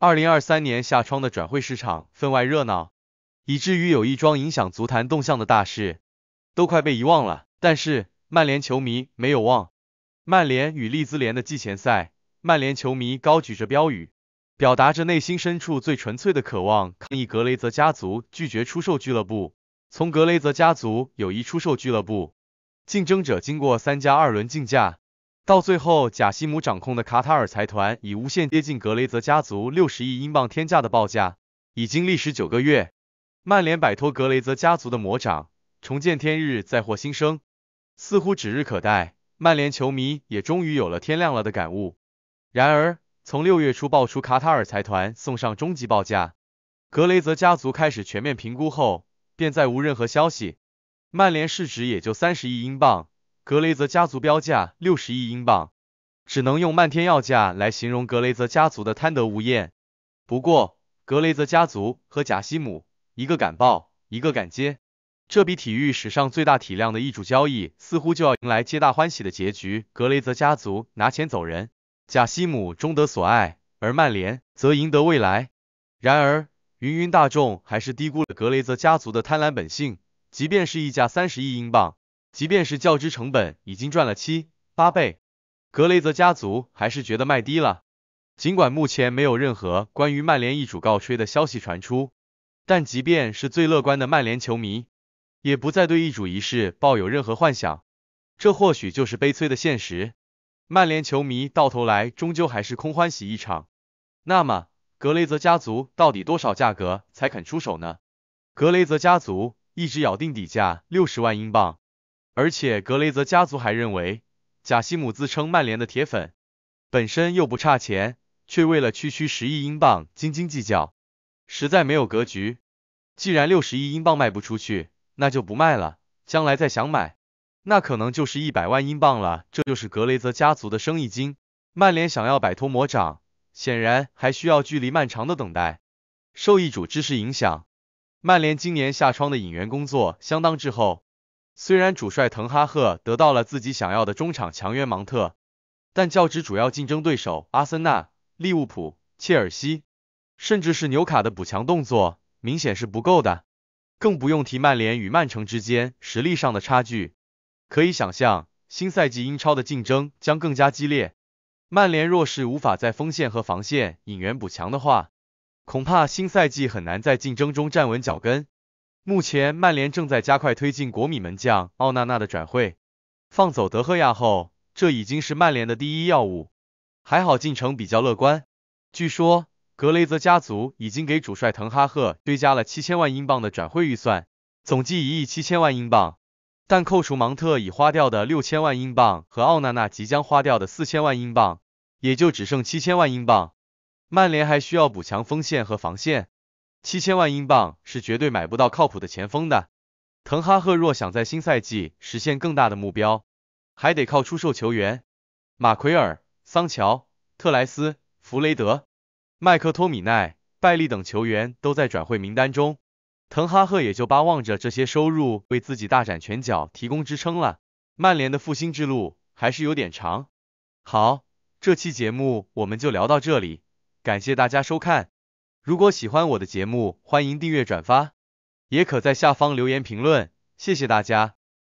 二零二三年夏窗的转会市场分外热闹，以至于有一桩影响足坛动向的大事都快被遗忘了。但是曼联球迷没有忘，曼联与利兹联的季前赛，曼联球迷高举着标语，表达着内心深处最纯粹的渴望，抗议格雷泽家族拒绝出售俱乐部。从格雷泽家族有意出售俱乐部，竞争者经过三家二轮竞价。到最后，贾西姆掌控的卡塔尔财团以无限接近格雷泽家族六十亿英镑天价的报价，已经历时九个月，曼联摆脱格雷泽家族的魔掌，重见天日，再获新生，似乎指日可待。曼联球迷也终于有了天亮了的感悟。然而，从六月初爆出卡塔尔财团送上终极报价，格雷泽家族开始全面评估后，便再无任何消息。曼联市值也就三十亿英镑。格雷泽家族标价六十亿英镑，只能用漫天要价来形容格雷泽家族的贪得无厌。不过，格雷泽家族和贾西姆一个敢报，一个敢接，这笔体育史上最大体量的易主交易似乎就要迎来皆大欢喜的结局：格雷泽家族拿钱走人，贾西姆终得所爱，而曼联则赢得未来。然而，芸芸大众还是低估了格雷泽家族的贪婪本性，即便是一价三十亿英镑。即便是较之成本已经赚了七八倍，格雷泽家族还是觉得卖低了。尽管目前没有任何关于曼联易主告吹的消息传出，但即便是最乐观的曼联球迷，也不再对易主一事抱有任何幻想。这或许就是悲催的现实，曼联球迷到头来终究还是空欢喜一场。那么，格雷泽家族到底多少价格才肯出手呢？格雷泽家族一直咬定底价六十万英镑。而且格雷泽家族还认为，贾西姆自称曼联的铁粉，本身又不差钱，却为了区区十亿英镑斤斤计较，实在没有格局。既然六十亿英镑卖不出去，那就不卖了，将来再想买，那可能就是一百万英镑了。这就是格雷泽家族的生意经。曼联想要摆脱魔掌，显然还需要距离漫长的等待。受一主知识影响，曼联今年夏窗的引援工作相当滞后。虽然主帅滕哈赫得到了自己想要的中场强援芒特，但较之主要竞争对手阿森纳、利物浦、切尔西，甚至是纽卡的补强动作，明显是不够的。更不用提曼联与曼城之间实力上的差距。可以想象，新赛季英超的竞争将更加激烈。曼联若是无法在锋线和防线引援补强的话，恐怕新赛季很难在竞争中站稳脚跟。目前曼联正在加快推进国米门将奥纳纳的转会。放走德赫亚后，这已经是曼联的第一要务。还好进程比较乐观。据说格雷泽家族已经给主帅滕哈赫追加了七千万英镑的转会预算，总计一亿七千万英镑。但扣除芒特已花掉的六千万英镑和奥纳纳即将花掉的四千万英镑，也就只剩七千万英镑。曼联还需要补强锋线和防线。七千万英镑是绝对买不到靠谱的前锋的。滕哈赫若想在新赛季实现更大的目标，还得靠出售球员。马奎尔、桑乔、特莱斯、弗雷德、麦克托米奈、拜利等球员都在转会名单中，滕哈赫也就巴望着这些收入为自己大展拳脚提供支撑了。曼联的复兴之路还是有点长。好，这期节目我们就聊到这里，感谢大家收看。如果喜欢我的节目，欢迎订阅转发，也可在下方留言评论，谢谢大家。